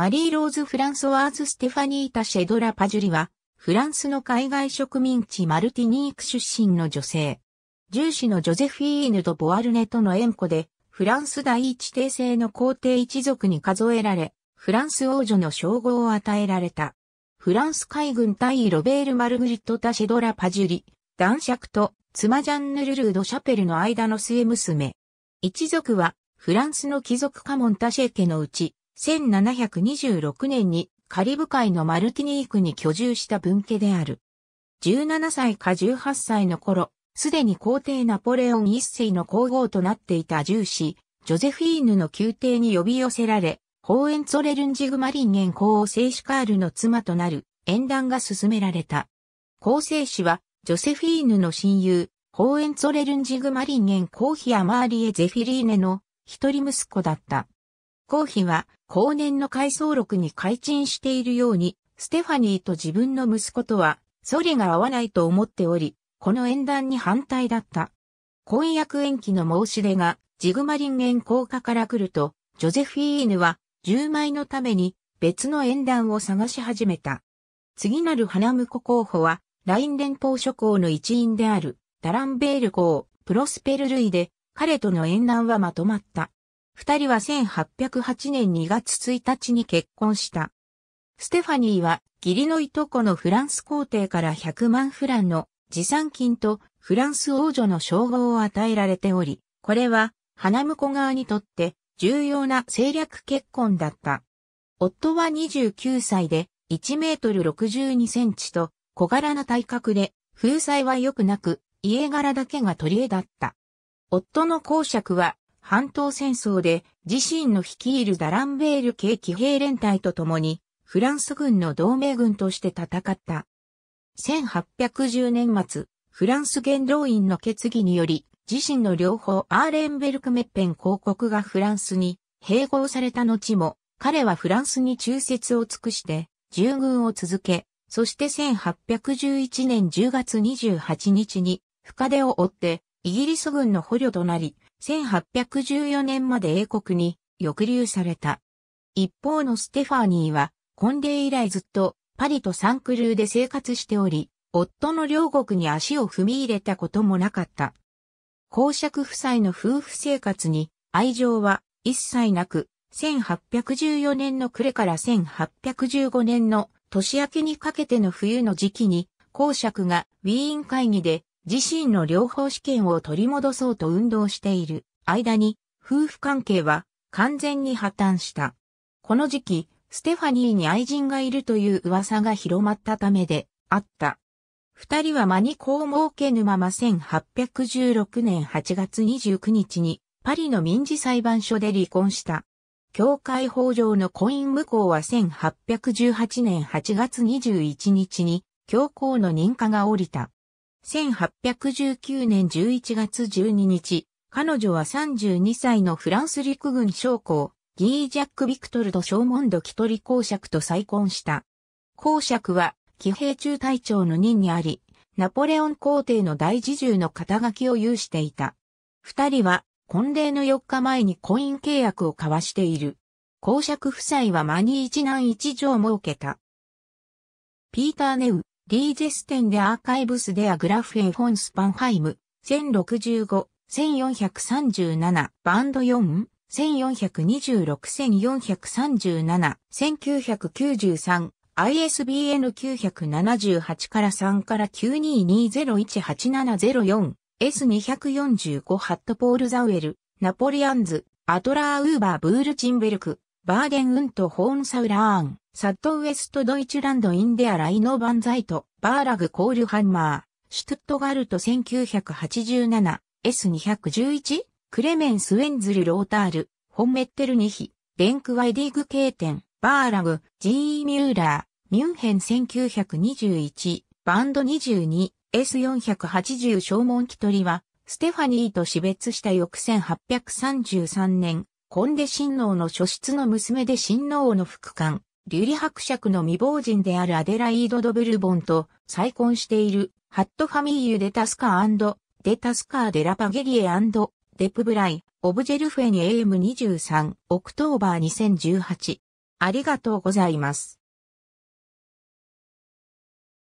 マリー・ローズ・フランソワーズ・ステファニータ・シェドラ・パジュリは、フランスの海外植民地マルティニーク出身の女性。従氏のジョゼフィーヌとボアルネとの縁故で、フランス第一帝政の皇帝一族に数えられ、フランス王女の称号を与えられた。フランス海軍大尉ロベール・マルグリット・タ・シェドラ・パジュリ、男爵と妻ジャンヌル・ルード・シャペルの間の末娘。一族は、フランスの貴族家紋タシェ家のうち、1726年にカリブ海のマルティニークに居住した文家である。17歳か18歳の頃、すでに皇帝ナポレオン一世の皇后となっていた重子、ジョゼフィーヌの宮廷に呼び寄せられ、ホーエンツォレルンジグマリンゲン皇王聖シカールの妻となる縁談が進められた。皇聖子は、ジョセフィーヌの親友、ホーエンツォレルンジグマリンゲン皇妃アマーリエ・ゼフィリーネの一人息子だった。コーヒは後年の回想録に改陳しているように、ステファニーと自分の息子とは、ソリが合わないと思っており、この縁談に反対だった。婚約延期の申し出が、ジグマリン円効果から来ると、ジョゼフィーヌは、10枚のために、別の縁談を探し始めた。次なる花婿候補は、ライン連邦諸侯の一員である、ダランベール公、プロスペル類で、彼との縁談はまとまった。二人は1808年2月1日に結婚した。ステファニーは義理のいとこのフランス皇帝から100万フランの持参金とフランス王女の称号を与えられており、これは花婿側にとって重要な政略結婚だった。夫は29歳で1メートル62センチと小柄な体格で風采は良くなく家柄だけが取り柄だった。夫の公爵は半島戦争で自身の率いるダランベール系騎兵連隊と共にフランス軍の同盟軍として戦った。1810年末、フランス元老院の決議により、自身の両方アーレンベルクメッペン公国がフランスに併合された後も、彼はフランスに忠説を尽くして、従軍を続け、そして1811年10月28日に深手を追って、イギリス軍の捕虜となり、1814年まで英国に抑留された。一方のステファーニーは、婚礼以来ずっとパリとサンクルーで生活しており、夫の両国に足を踏み入れたこともなかった。公爵夫妻の夫婦生活に愛情は一切なく、1814年の暮れから1815年の年明けにかけての冬の時期に、公爵がウィーン会議で自身の両方試験を取り戻そうと運動している間に、夫婦関係は完全に破綻した。この時期、ステファニーに愛人がいるという噂が広まったためであった。二人は間に子を設けぬまま1816年8月29日にパリの民事裁判所で離婚した。教会法上の婚姻無効は1818年8月21日に教皇の認可が下りた。1819年11月12日、彼女は32歳のフランス陸軍将校、ギー・ジャック・ビクトルとショーモンド・キトリ公爵と再婚した。公爵は、騎兵中隊長の任にあり、ナポレオン皇帝の大侍従の肩書きを有していた。二人は、婚礼の4日前に婚姻契約を交わしている。公爵夫妻は間に一男一女を設けた。ピーター・ネウ、リーゼステンでアーカイブスでアグラフェンフォンスパンハイム、1065、1437、バンド4、1426、1437、1993、ISBN 978から3から9220187004 S245 ハットポールザウェル、ナポリアンズ、アトラー・ウーバー・ブールチンベルク、バーデンウント・ホーン・サウラーン、サッドウエスト・ドイツランド・インデア・ライノ・バンザイト、バーラグ・コールハンマー、シュトゥットガルト 1987S211、クレメンス・ウェンズル・ロータール、ホンメッテル・ニヒ、ベンク・ワイディグ・ケーテン、バーラグ、ジー・ミューラー、ミュンヘン1921、バンド 22S480 消門木取りは、ステファニーと死別した翌1833年、コンデ親王の初出の娘で親王の副官、リュリ伯爵の未亡人であるアデライード・ド・ブルボンと再婚している、ハットファミーユ・デ・タスカーデ・タスカー・デ・ラ・パゲリエデ・プブライ、オブジェルフェニ AM23、オクトーバー2018。ありがとうございます。